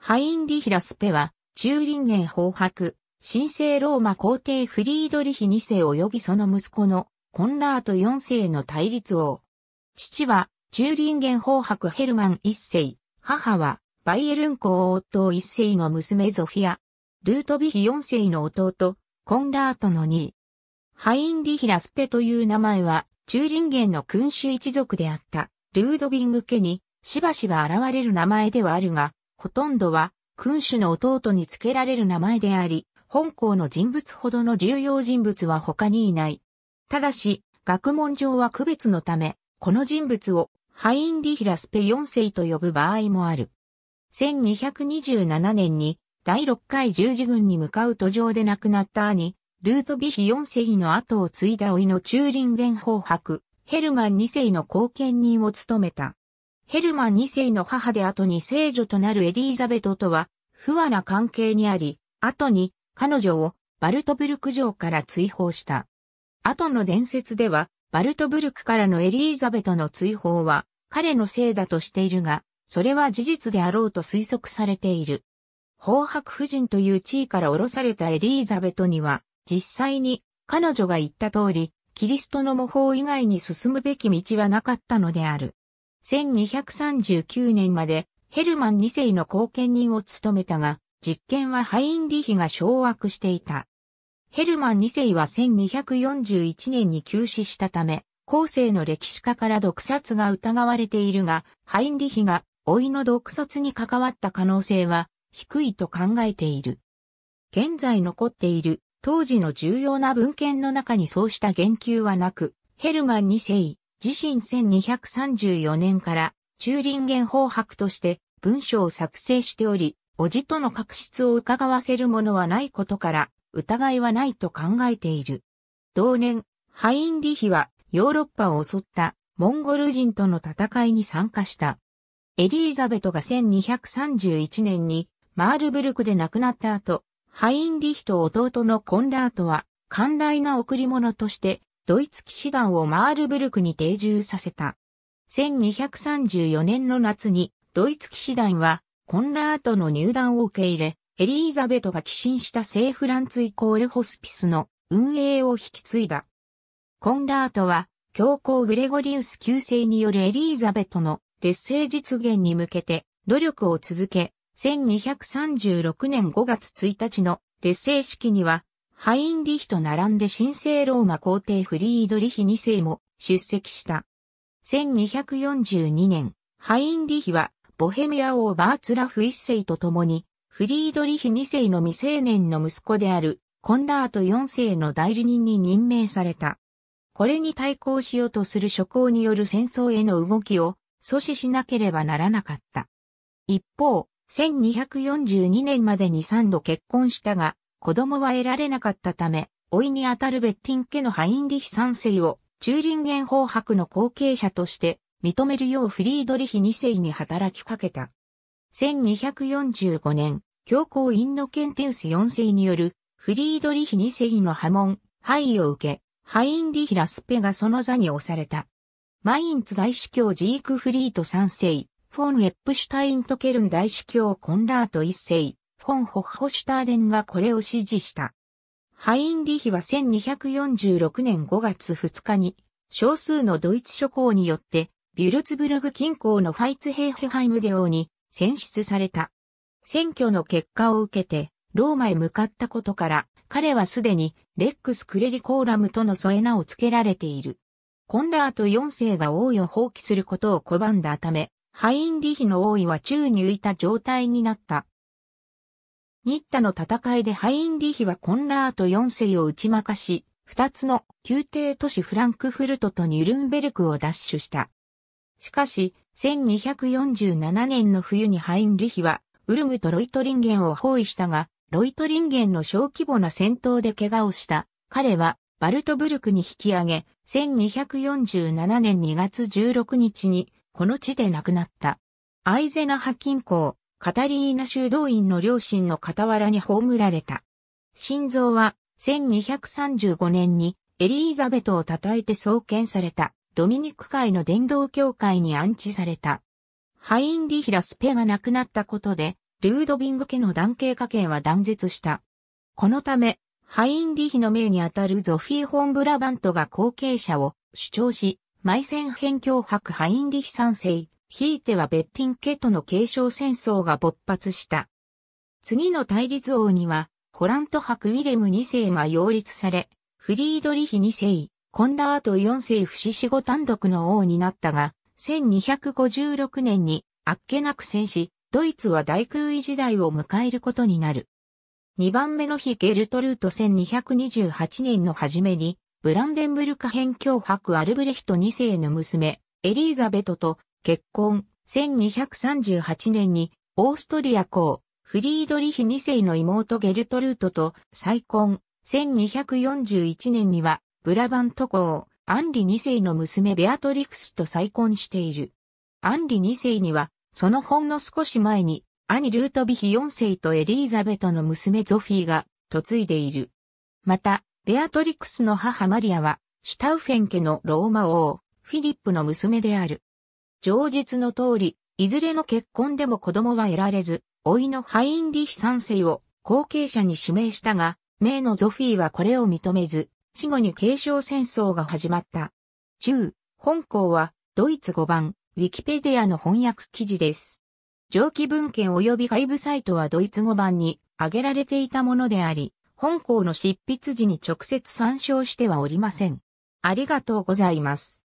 ハインリヒ・ラスペは、中輪年崩迫、神聖ローマ皇帝フリードリヒ2世及びその息子のコンラート4世の対立王。父は、中輪元崩迫ヘルマン1世、母は、バイエルン公王党1世の娘ゾフィア、ルートビヒ4世の弟、コンラートの2位。ハインリヒ・ラスペという名前は、中輪元の君主一族であった、ルードビング家に、しばしば現れる名前ではあるが、ほとんどは君主の弟に付けられる名前であり、本校の人物ほどの重要人物は他にいない。ただし、学問上は区別のため、この人物をハインリヒラスペ4世と呼ぶ場合もある。1227年に第6回十字軍に向かう途上で亡くなった兄、ルートビヒ4世の後を継いだ老いのチューリンゲン法白、ヘルマン2世の後見人を務めた。ヘルマン2世の母で後に聖女となるエリーザベトとは不和な関係にあり、後に彼女をバルトブルク城から追放した。後の伝説では、バルトブルクからのエリーザベトの追放は彼のせいだとしているが、それは事実であろうと推測されている。宝白夫人という地位から降ろされたエリーザベトには、実際に彼女が言った通り、キリストの模倣以外に進むべき道はなかったのである。1239年までヘルマン2世の後見人を務めたが、実権はハインリヒが掌握していた。ヘルマン2世は1241年に急死したため、後世の歴史家から毒殺が疑われているが、ハインリヒが老いの毒殺に関わった可能性は低いと考えている。現在残っている当時の重要な文献の中にそうした言及はなく、ヘルマン2世、自身1234年から中林ン法白として文章を作成しており、おじとの確執を伺わせるものはないことから疑いはないと考えている。同年、ハインリヒはヨーロッパを襲ったモンゴル人との戦いに参加した。エリーザベトが1231年にマールブルクで亡くなった後、ハインリヒと弟のコンラートは寛大な贈り物としてドイツ騎士団をマールブルクに定住させた。1234年の夏に、ドイツ騎士団は、コンラートの入団を受け入れ、エリーザベトが寄進した聖フランツイコールホスピスの運営を引き継いだ。コンラートは、教皇グレゴリウス旧世によるエリーザベトの劣勢実現に向けて努力を続け、1236年5月1日の劣勢式にはハインリヒと並んで神聖ローマ皇帝フリードリヒ2世も出席した。1242年、ハインリヒはボヘミア王バーツラフ1世と共に、フリードリヒ2世の未成年の息子であるコンラート4世の代理人に任命された。これに対抗しようとする諸侯による戦争への動きを阻止しなければならなかった。一方、1242年までに3度結婚したが、子供は得られなかったため、老いにあたるベッティン家のハインリヒ三世を、チューリンゲン法博の後継者として、認めるようフリードリヒ二世に働きかけた。1245年、教皇インノケンテウス四世による、フリードリヒ二世の破門、廃位を受け、ハインリヒ・ラスペがその座に押された。マインツ大司教ジークフリート三世、フォン・エップシュタイントケルン大司教コンラート一世、フォン・ホッホシュターデンがこれを支持した。ハインリヒは1246年5月2日に、少数のドイツ諸侯によって、ビュルツブルグ近郊のファイツヘーフハイムデ王に選出された。選挙の結果を受けて、ローマへ向かったことから、彼はすでに、レックス・クレリコーラムとの添え名を付けられている。コンラート4世が王位を放棄することを拒んだため、ハインリヒの王位は宙に浮いた状態になった。ニッタの戦いでハインリヒはコンラート4世を打ち負かし、二つの宮廷都市フランクフルトとニュルンベルクを奪取した。しかし、1247年の冬にハインリヒは、ウルムとロイトリンゲンを包囲したが、ロイトリンゲンの小規模な戦闘で怪我をした。彼は、バルトブルクに引き上げ、1247年2月16日に、この地で亡くなった。アイゼナハ近公、カタリーナ修道院の両親の傍らに葬られた。心臓は1235年にエリーザベトを称えて創建されたドミニク会の伝道教会に安置された。ハインリヒラスペが亡くなったことで、ルードビング家の男系家系は断絶した。このため、ハインリヒの命にあたるゾフィー・ホンブラバントが後継者を主張し、埋線辺境博ハインリヒ三世、ひいてはベッティン家との継承戦争が勃発した。次の対立王には、ホラント博ウィレム2世が擁立され、フリードリヒ2世、コンラート4世不死死後単独の王になったが、1256年にあっけなく戦死、ドイツは大空位時代を迎えることになる。2番目の日ゲルトルート1228年の初めに、ブランデンブルカ辺境伯アルブレヒト2世の娘、エリーザベトと結婚、1238年に、オーストリア公、フリードリヒ2世の妹ゲルトルートと再婚、1241年には、ブラバント公、アンリ2世の娘ベアトリクスと再婚している。アンリ2世には、そのほんの少し前に、兄ルートビヒ4世とエリーザベトの娘ゾフィーが、嫁いでいる。また、ベアトリクスの母マリアは、シュタウフェン家のローマ王、フィリップの娘である。上述の通り、いずれの結婚でも子供は得られず、老いのハインリヒ三世を後継者に指名したが、名のゾフィーはこれを認めず、死後に継承戦争が始まった。中、本校はドイツ語版、ウィキペディアの翻訳記事です。上記文献及び外部サイトはドイツ語版に挙げられていたものであり、本校の執筆時に直接参照してはおりません。ありがとうございます。